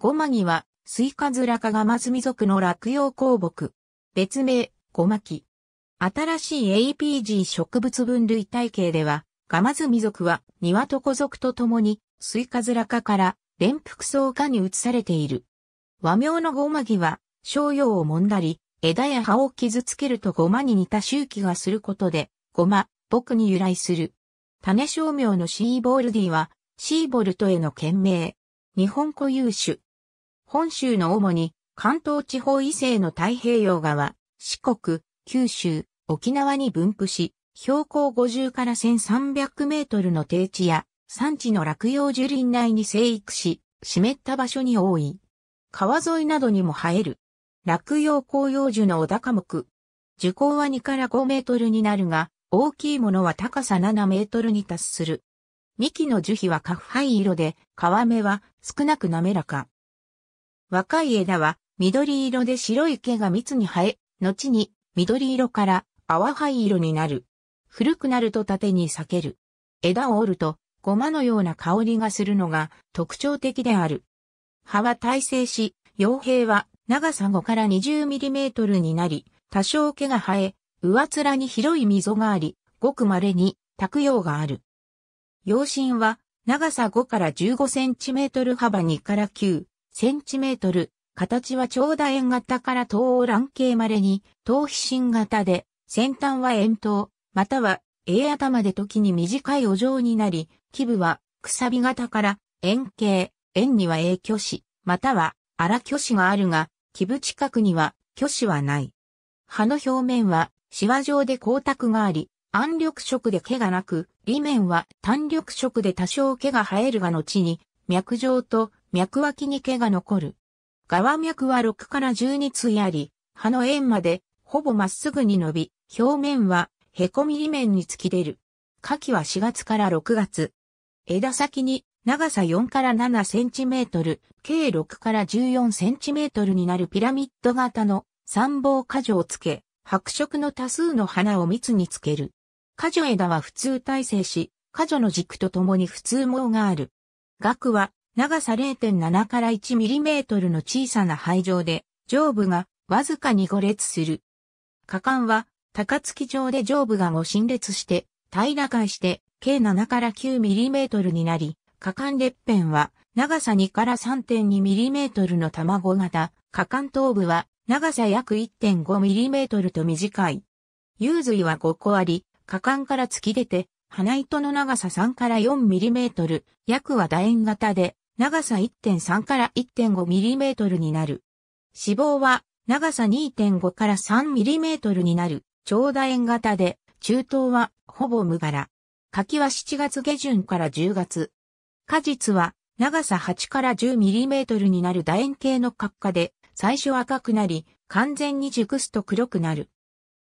ゴマギは、スイカズラ科ガマズミ族の落葉鉱木。別名、ゴマキ。新しい APG 植物分類体系では、ガマズミ族は、ニワトコ族とともに、スイカズラ科から、連服層科に移されている。和名のゴマギは、商用を揉んだり、枝や葉を傷つけるとゴマに似た周期がすることで、ゴマ、僕に由来する。種商名のシーボルディは、シーボルトへの懸命。日本固有種、本州の主に関東地方以西の太平洋側、四国、九州、沖縄に分布し、標高50から1300メートルの低地や山地の落葉樹林内に生育し、湿った場所に多い。川沿いなどにも生える。落葉紅葉樹の小高木。樹高は2から5メートルになるが、大きいものは高さ7メートルに達する。幹の樹皮はハ灰色で、皮目は少なく滑らか。若い枝は緑色で白い毛が密に生え、後に緑色から淡灰色になる。古くなると縦に裂ける。枝を折ると、ごまのような香りがするのが特徴的である。葉は耐性し、傭兵は長さ5から2 0トルになり、多少毛が生え、上面に広い溝があり、ごく稀に卓用がある。養芯は長さ5から1 5トル幅2から9、センチメートル、形は長楕円型から等卵形までに、等飛信型で、先端は円筒、または A 頭で時に短いお状になり、基部はくさび型から円形、円には A 虚子、または荒挙子があるが、基部近くには虚子はない。葉の表面はシワ状で光沢があり、暗緑色で毛がなく、裏面は単緑色で多少毛が生えるが後に、脈状と脈脇に毛が残る。側脈は6から12対あり、葉の円までほぼまっすぐに伸び、表面は凹み裏面に突き出る。夏季は4月から6月。枝先に長さ4から7センチメートル、計6から14センチメートルになるピラミッド型の三棒果樹をつけ、白色の多数の花を蜜につける。果樹枝は普通耐性し、果樹の軸とともに普通毛がある。額は長さ0.7から1ミリメートルの小さな灰状で、上部がわずかに5列する。果敢は、高槻状で上部が5進列して、平ら返して、計7から9ミリメートルになり、果敢列片は、長さ2から3.2ミリメートルの卵型、果敢頭部は、長さ約1.5ミリメートルと短い。幽髄は5個あり、果敢から突き出て、鼻糸の長さ3から4ミリメートル、約は楕円型で、長さ1.3から1.5ミリメートルになる。脂肪は長さ2.5から3ミリメートルになる。長楕円型で、中東はほぼ無柄。柿は7月下旬から10月。果実は長さ8から10ミリメートルになる楕円形の角化で、最初赤くなり、完全に熟すと黒くなる。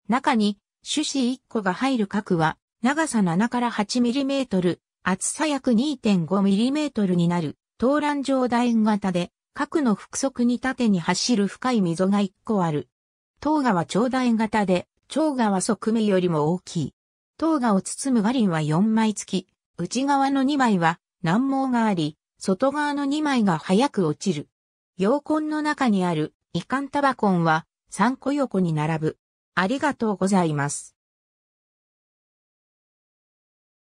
中に種子1個が入る角は、長さ7から8ミリメートル、厚さ約2.5ミリメートルになる。東乱状楕円型で、核の複足に縦に走る深い溝が1個ある。東河は長大型で、長河は側面よりも大きい。東河を包むガリンは4枚付き、内側の2枚は難毛があり、外側の2枚が早く落ちる。陽根の中にある遺憾タバコンは3個横に並ぶ。ありがとうございます。